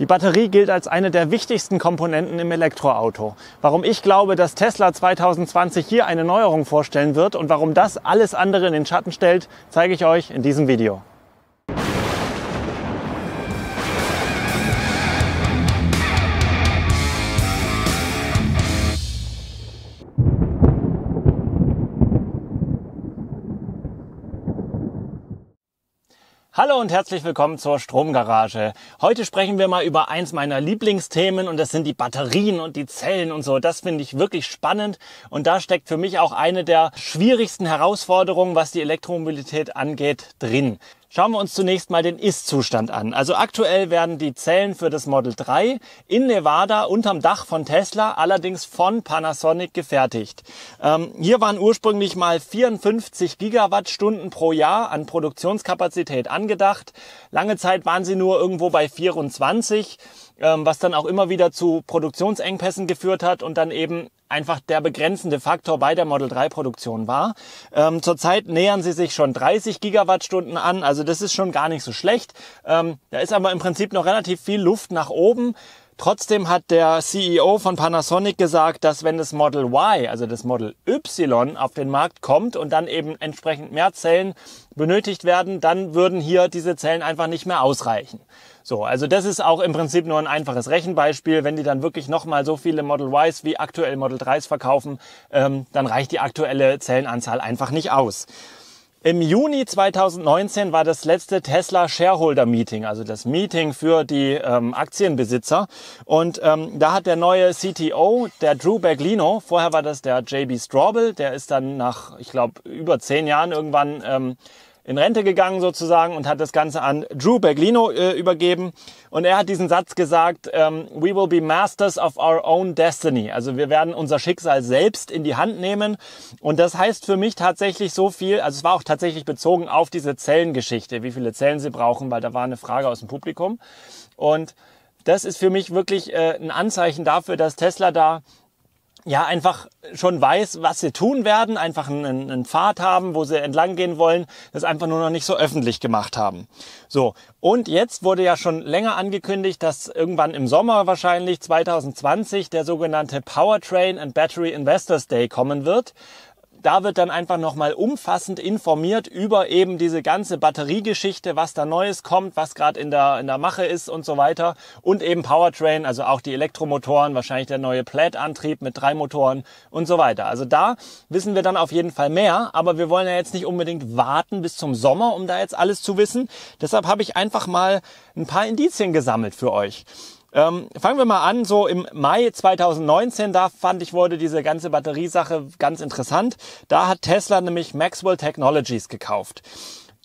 Die Batterie gilt als eine der wichtigsten Komponenten im Elektroauto. Warum ich glaube, dass Tesla 2020 hier eine Neuerung vorstellen wird und warum das alles andere in den Schatten stellt, zeige ich euch in diesem Video. Hallo und herzlich willkommen zur Stromgarage. Heute sprechen wir mal über eins meiner Lieblingsthemen und das sind die Batterien und die Zellen und so. Das finde ich wirklich spannend und da steckt für mich auch eine der schwierigsten Herausforderungen, was die Elektromobilität angeht, drin. Schauen wir uns zunächst mal den Ist-Zustand an. Also aktuell werden die Zellen für das Model 3 in Nevada unterm Dach von Tesla, allerdings von Panasonic gefertigt. Ähm, hier waren ursprünglich mal 54 Gigawattstunden pro Jahr an Produktionskapazität angedacht. Lange Zeit waren sie nur irgendwo bei 24. Ähm, was dann auch immer wieder zu Produktionsengpässen geführt hat und dann eben einfach der begrenzende Faktor bei der Model 3 Produktion war. Ähm, zurzeit nähern sie sich schon 30 Gigawattstunden an, also das ist schon gar nicht so schlecht. Ähm, da ist aber im Prinzip noch relativ viel Luft nach oben. Trotzdem hat der CEO von Panasonic gesagt, dass wenn das Model Y, also das Model Y auf den Markt kommt und dann eben entsprechend mehr Zellen benötigt werden, dann würden hier diese Zellen einfach nicht mehr ausreichen. So, also das ist auch im Prinzip nur ein einfaches Rechenbeispiel. Wenn die dann wirklich nochmal so viele Model Ys wie aktuell Model 3s verkaufen, ähm, dann reicht die aktuelle Zellenanzahl einfach nicht aus. Im Juni 2019 war das letzte Tesla Shareholder Meeting, also das Meeting für die ähm, Aktienbesitzer. Und ähm, da hat der neue CTO, der Drew Baglino, vorher war das der JB Straubel, der ist dann nach, ich glaube, über zehn Jahren irgendwann ähm, in Rente gegangen sozusagen und hat das Ganze an Drew Berglino äh, übergeben. Und er hat diesen Satz gesagt, ähm, We will be masters of our own destiny. Also wir werden unser Schicksal selbst in die Hand nehmen. Und das heißt für mich tatsächlich so viel, also es war auch tatsächlich bezogen auf diese Zellengeschichte, wie viele Zellen sie brauchen, weil da war eine Frage aus dem Publikum. Und das ist für mich wirklich äh, ein Anzeichen dafür, dass Tesla da ja, einfach schon weiß, was sie tun werden, einfach einen, einen Pfad haben, wo sie entlang gehen wollen, das einfach nur noch nicht so öffentlich gemacht haben. So, und jetzt wurde ja schon länger angekündigt, dass irgendwann im Sommer wahrscheinlich 2020 der sogenannte Powertrain and Battery Investors Day kommen wird. Da wird dann einfach nochmal umfassend informiert über eben diese ganze Batteriegeschichte, was da Neues kommt, was gerade in der, in der Mache ist und so weiter. Und eben Powertrain, also auch die Elektromotoren, wahrscheinlich der neue Plaid-Antrieb mit drei Motoren und so weiter. Also da wissen wir dann auf jeden Fall mehr, aber wir wollen ja jetzt nicht unbedingt warten bis zum Sommer, um da jetzt alles zu wissen. Deshalb habe ich einfach mal ein paar Indizien gesammelt für euch. Ähm, fangen wir mal an, so im Mai 2019, da fand ich, wurde diese ganze Batteriesache ganz interessant. Da hat Tesla nämlich Maxwell Technologies gekauft.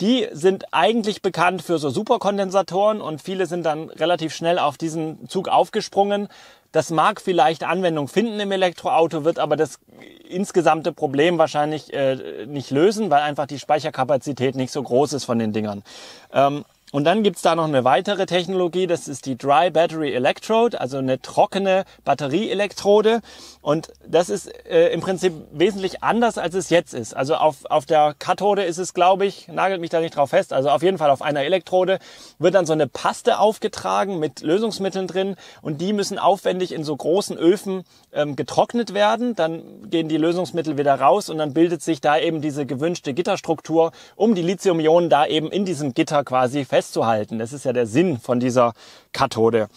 Die sind eigentlich bekannt für so Superkondensatoren und viele sind dann relativ schnell auf diesen Zug aufgesprungen. Das mag vielleicht Anwendung finden im Elektroauto, wird aber das insgesamte Problem wahrscheinlich äh, nicht lösen, weil einfach die Speicherkapazität nicht so groß ist von den Dingern. Ähm, und dann gibt's da noch eine weitere Technologie, das ist die Dry Battery Electrode, also eine trockene Batterieelektrode. Und das ist äh, im Prinzip wesentlich anders, als es jetzt ist. Also auf, auf der Kathode ist es, glaube ich, nagelt mich da nicht drauf fest, also auf jeden Fall auf einer Elektrode wird dann so eine Paste aufgetragen mit Lösungsmitteln drin und die müssen aufwendig in so großen Öfen ähm, getrocknet werden. Dann gehen die Lösungsmittel wieder raus und dann bildet sich da eben diese gewünschte Gitterstruktur, um die Lithium-Ionen da eben in diesem Gitter quasi fest festzuhalten. Das ist ja der Sinn von dieser Kathode.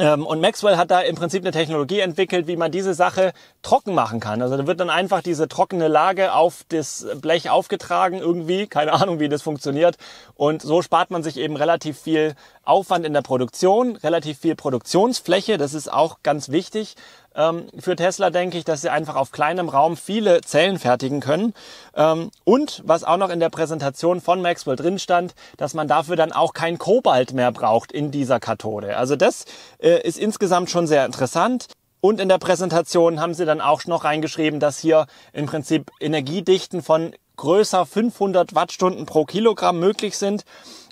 Ähm, und Maxwell hat da im Prinzip eine Technologie entwickelt, wie man diese Sache trocken machen kann. Also da wird dann einfach diese trockene Lage auf das Blech aufgetragen irgendwie, keine Ahnung, wie das funktioniert. Und so spart man sich eben relativ viel Aufwand in der Produktion, relativ viel Produktionsfläche. Das ist auch ganz wichtig ähm, für Tesla, denke ich, dass sie einfach auf kleinem Raum viele Zellen fertigen können. Ähm, und was auch noch in der Präsentation von Maxwell drin stand, dass man dafür dann auch kein Kobalt mehr braucht in dieser Kathode. Also das äh, ist insgesamt schon sehr interessant. Und in der Präsentation haben sie dann auch noch reingeschrieben, dass hier im Prinzip Energiedichten von größer 500 Wattstunden pro Kilogramm möglich sind.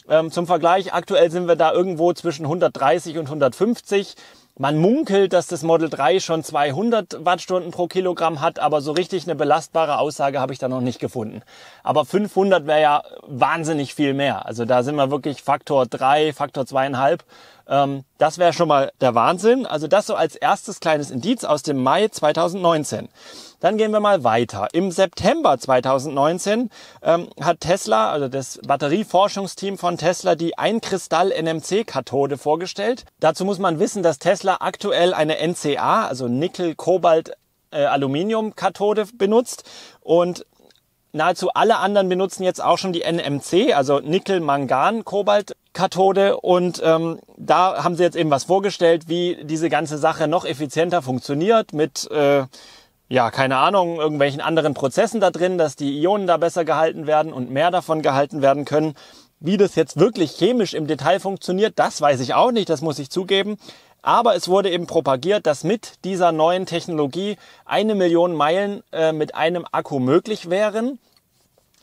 Ähm, zum Vergleich, aktuell sind wir da irgendwo zwischen 130 und 150. Man munkelt, dass das Model 3 schon 200 Wattstunden pro Kilogramm hat, aber so richtig eine belastbare Aussage habe ich da noch nicht gefunden. Aber 500 wäre ja wahnsinnig viel mehr. Also da sind wir wirklich Faktor 3, Faktor 2,5. Ähm, das wäre schon mal der Wahnsinn. Also das so als erstes kleines Indiz aus dem Mai 2019. Dann gehen wir mal weiter. Im September 2019 ähm, hat Tesla, also das Batterieforschungsteam von Tesla, die Einkristall-NMC-Kathode vorgestellt. Dazu muss man wissen, dass Tesla aktuell eine NCA, also Nickel-Kobalt-Aluminium-Kathode äh, benutzt und nahezu alle anderen benutzen jetzt auch schon die NMC, also Nickel-Mangan-Kobalt-Kathode. Und ähm, da haben sie jetzt eben was vorgestellt, wie diese ganze Sache noch effizienter funktioniert mit äh, ja, keine Ahnung, irgendwelchen anderen Prozessen da drin, dass die Ionen da besser gehalten werden und mehr davon gehalten werden können. Wie das jetzt wirklich chemisch im Detail funktioniert, das weiß ich auch nicht, das muss ich zugeben. Aber es wurde eben propagiert, dass mit dieser neuen Technologie eine Million Meilen äh, mit einem Akku möglich wären.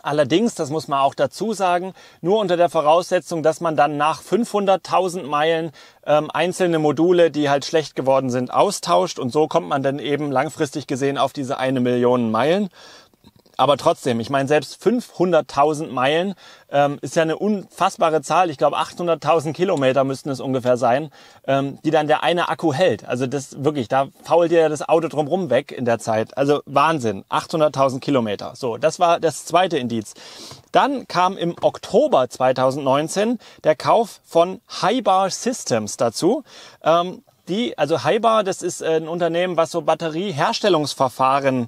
Allerdings, das muss man auch dazu sagen, nur unter der Voraussetzung, dass man dann nach 500.000 Meilen ähm, einzelne Module, die halt schlecht geworden sind, austauscht. Und so kommt man dann eben langfristig gesehen auf diese eine Million Meilen aber trotzdem, ich meine, selbst 500.000 Meilen ähm, ist ja eine unfassbare Zahl. Ich glaube, 800.000 Kilometer müssten es ungefähr sein, ähm, die dann der eine Akku hält. Also das wirklich, da fault dir ja das Auto drumrum weg in der Zeit. Also Wahnsinn, 800.000 Kilometer. So, das war das zweite Indiz. Dann kam im Oktober 2019 der Kauf von Highbar Systems dazu. Ähm, die, also Highbar, das ist äh, ein Unternehmen, was so Batterieherstellungsverfahren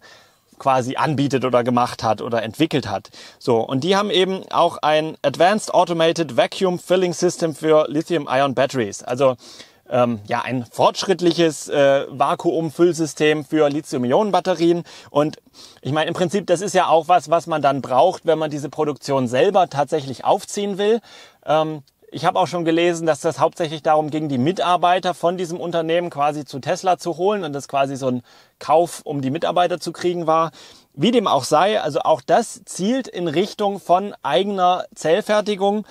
quasi anbietet oder gemacht hat oder entwickelt hat. So, und die haben eben auch ein Advanced Automated Vacuum Filling System für Lithium-Ion Batteries. Also ähm, ja, ein fortschrittliches äh, Vakuumfüllsystem für Lithium-Ionen-Batterien. Und ich meine, im Prinzip, das ist ja auch was, was man dann braucht, wenn man diese Produktion selber tatsächlich aufziehen will. Ähm, ich habe auch schon gelesen, dass das hauptsächlich darum ging, die Mitarbeiter von diesem Unternehmen quasi zu Tesla zu holen und das quasi so ein Kauf, um die Mitarbeiter zu kriegen war. Wie dem auch sei, also auch das zielt in Richtung von eigener Zellfertigung.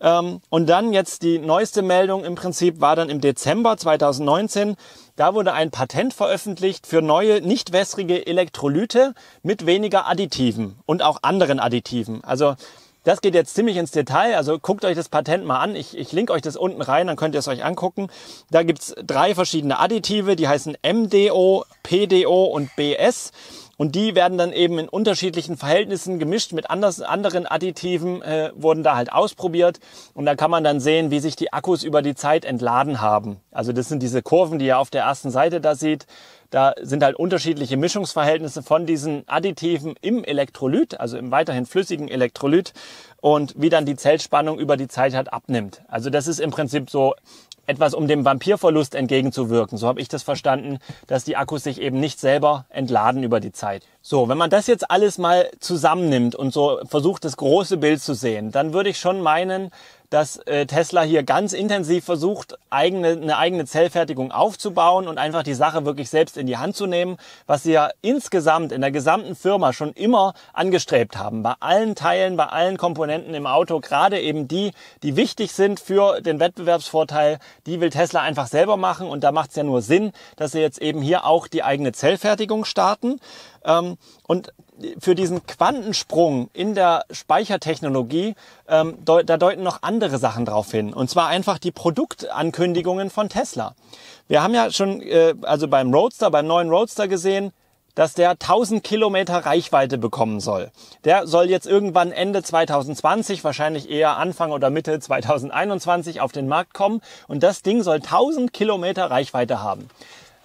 Ähm, und dann jetzt die neueste Meldung im Prinzip war dann im Dezember 2019. Da wurde ein Patent veröffentlicht für neue nicht wässrige Elektrolyte mit weniger Additiven und auch anderen Additiven. Also das geht jetzt ziemlich ins Detail, also guckt euch das Patent mal an. Ich, ich link euch das unten rein, dann könnt ihr es euch angucken. Da gibt's drei verschiedene Additive, die heißen MDO, PDO und BS. Und die werden dann eben in unterschiedlichen Verhältnissen gemischt mit anders, anderen Additiven, äh, wurden da halt ausprobiert. Und da kann man dann sehen, wie sich die Akkus über die Zeit entladen haben. Also das sind diese Kurven, die ihr auf der ersten Seite da seht. Da sind halt unterschiedliche Mischungsverhältnisse von diesen Additiven im Elektrolyt, also im weiterhin flüssigen Elektrolyt und wie dann die Zellspannung über die Zeit halt abnimmt. Also das ist im Prinzip so etwas, um dem Vampirverlust entgegenzuwirken. So habe ich das verstanden, dass die Akkus sich eben nicht selber entladen über die Zeit. So, wenn man das jetzt alles mal zusammennimmt und so versucht, das große Bild zu sehen, dann würde ich schon meinen, dass äh, Tesla hier ganz intensiv versucht, eigene, eine eigene Zellfertigung aufzubauen und einfach die Sache wirklich selbst in die Hand zu nehmen, was sie ja insgesamt in der gesamten Firma schon immer angestrebt haben. Bei allen Teilen, bei allen Komponenten im Auto, gerade eben die, die wichtig sind für den Wettbewerbsvorteil, die will Tesla einfach selber machen und da macht es ja nur Sinn, dass sie jetzt eben hier auch die eigene Zellfertigung starten. Ähm, und für diesen Quantensprung in der Speichertechnologie, ähm, da deuten noch andere Sachen drauf hin. Und zwar einfach die Produktankündigungen von Tesla. Wir haben ja schon, äh, also beim Roadster, beim neuen Roadster gesehen, dass der 1000 Kilometer Reichweite bekommen soll. Der soll jetzt irgendwann Ende 2020, wahrscheinlich eher Anfang oder Mitte 2021 auf den Markt kommen und das Ding soll 1000 Kilometer Reichweite haben.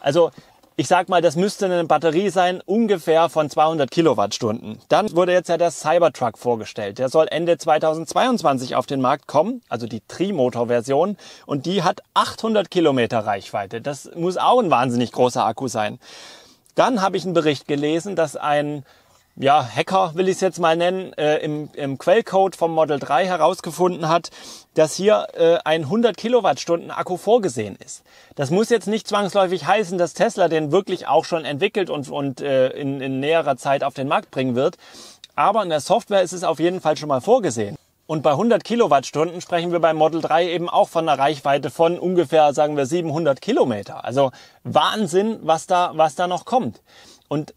Also ich sag mal, das müsste eine Batterie sein, ungefähr von 200 Kilowattstunden. Dann wurde jetzt ja der Cybertruck vorgestellt. Der soll Ende 2022 auf den Markt kommen, also die Trimotor-Version. Und die hat 800 Kilometer Reichweite. Das muss auch ein wahnsinnig großer Akku sein. Dann habe ich einen Bericht gelesen, dass ein ja, Hacker will ich es jetzt mal nennen, äh, im, im Quellcode vom Model 3 herausgefunden hat, dass hier äh, ein 100 Kilowattstunden Akku vorgesehen ist. Das muss jetzt nicht zwangsläufig heißen, dass Tesla den wirklich auch schon entwickelt und, und äh, in, in näherer Zeit auf den Markt bringen wird. Aber in der Software ist es auf jeden Fall schon mal vorgesehen. Und bei 100 Kilowattstunden sprechen wir beim Model 3 eben auch von einer Reichweite von ungefähr, sagen wir, 700 Kilometer. Also Wahnsinn, was da, was da noch kommt. Und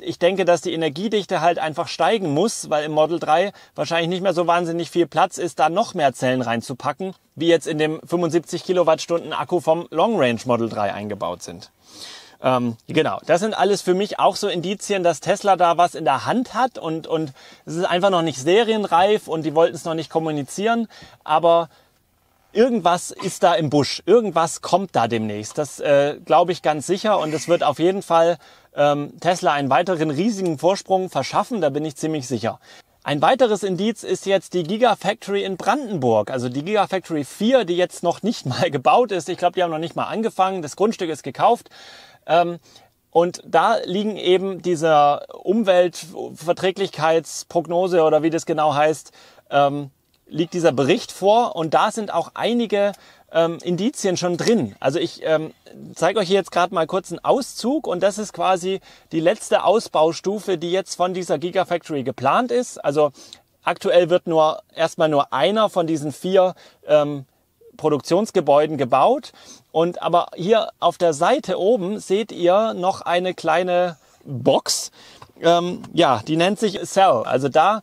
ich denke, dass die Energiedichte halt einfach steigen muss, weil im Model 3 wahrscheinlich nicht mehr so wahnsinnig viel Platz ist, da noch mehr Zellen reinzupacken, wie jetzt in dem 75 Kilowattstunden Akku vom Long Range Model 3 eingebaut sind. Ähm, genau, das sind alles für mich auch so Indizien, dass Tesla da was in der Hand hat und, und es ist einfach noch nicht serienreif und die wollten es noch nicht kommunizieren, aber irgendwas ist da im Busch, irgendwas kommt da demnächst. Das äh, glaube ich ganz sicher und es wird auf jeden Fall ähm, Tesla einen weiteren riesigen Vorsprung verschaffen, da bin ich ziemlich sicher. Ein weiteres Indiz ist jetzt die Gigafactory in Brandenburg, also die Gigafactory 4, die jetzt noch nicht mal gebaut ist. Ich glaube, die haben noch nicht mal angefangen, das Grundstück ist gekauft. Ähm, und da liegen eben dieser Umweltverträglichkeitsprognose oder wie das genau heißt, ähm, liegt dieser Bericht vor und da sind auch einige ähm, Indizien schon drin. Also ich ähm, zeige euch jetzt gerade mal kurz einen Auszug und das ist quasi die letzte Ausbaustufe, die jetzt von dieser Gigafactory geplant ist. Also aktuell wird nur erstmal nur einer von diesen vier ähm, Produktionsgebäuden gebaut. Und aber hier auf der Seite oben seht ihr noch eine kleine Box. Ähm, ja, die nennt sich Cell. Also da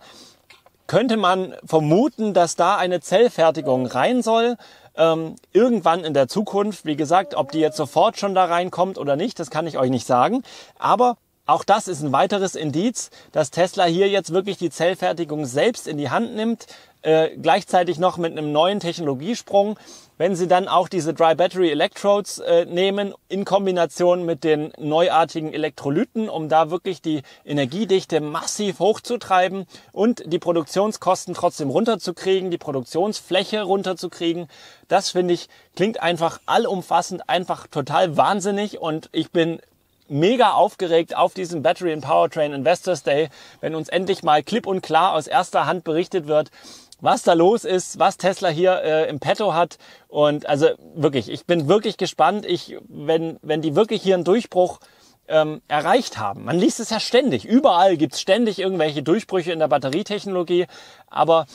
könnte man vermuten, dass da eine Zellfertigung rein soll. Ähm, irgendwann in der Zukunft, wie gesagt, ob die jetzt sofort schon da reinkommt oder nicht, das kann ich euch nicht sagen. Aber auch das ist ein weiteres Indiz, dass Tesla hier jetzt wirklich die Zellfertigung selbst in die Hand nimmt, äh, gleichzeitig noch mit einem neuen Technologiesprung, wenn Sie dann auch diese Dry Battery Electrodes äh, nehmen in Kombination mit den neuartigen Elektrolyten, um da wirklich die Energiedichte massiv hochzutreiben und die Produktionskosten trotzdem runterzukriegen, die Produktionsfläche runterzukriegen. Das finde ich klingt einfach allumfassend, einfach total wahnsinnig und ich bin mega aufgeregt auf diesem Battery and Powertrain Investors Day, wenn uns endlich mal klipp und klar aus erster Hand berichtet wird, was da los ist, was Tesla hier äh, im Petto hat. Und also wirklich, ich bin wirklich gespannt. Ich, wenn, wenn die wirklich hier einen Durchbruch ähm, erreicht haben. Man liest es ja ständig. Überall gibt's ständig irgendwelche Durchbrüche in der Batterietechnologie. Aber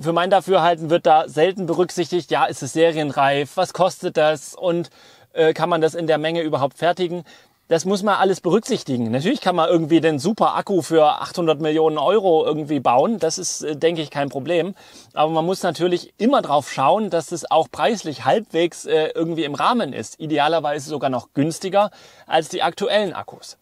für mein Dafürhalten wird da selten berücksichtigt, ja, ist es serienreif, was kostet das und äh, kann man das in der Menge überhaupt fertigen? das muss man alles berücksichtigen. Natürlich kann man irgendwie den super Akku für 800 Millionen Euro irgendwie bauen. Das ist, äh, denke ich, kein Problem. Aber man muss natürlich immer drauf schauen, dass es auch preislich halbwegs äh, irgendwie im Rahmen ist. Idealerweise sogar noch günstiger als die aktuellen Akkus.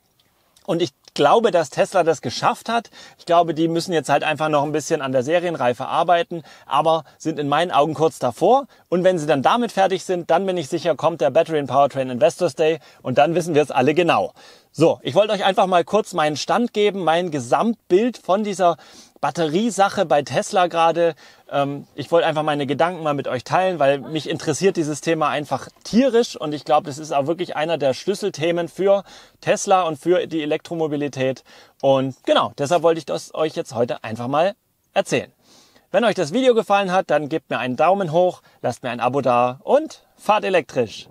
Und ich glaube, dass Tesla das geschafft hat. Ich glaube, die müssen jetzt halt einfach noch ein bisschen an der Serienreife arbeiten, aber sind in meinen Augen kurz davor. Und wenn sie dann damit fertig sind, dann bin ich sicher, kommt der Battery and Powertrain Investors Day und dann wissen wir es alle genau. So, ich wollte euch einfach mal kurz meinen Stand geben, mein Gesamtbild von dieser Batteriesache bei Tesla gerade. Ähm, ich wollte einfach meine Gedanken mal mit euch teilen, weil mich interessiert dieses Thema einfach tierisch und ich glaube, das ist auch wirklich einer der Schlüsselthemen für Tesla und für die Elektromobilität. Und genau, deshalb wollte ich das euch jetzt heute einfach mal erzählen. Wenn euch das Video gefallen hat, dann gebt mir einen Daumen hoch, lasst mir ein Abo da und fahrt elektrisch.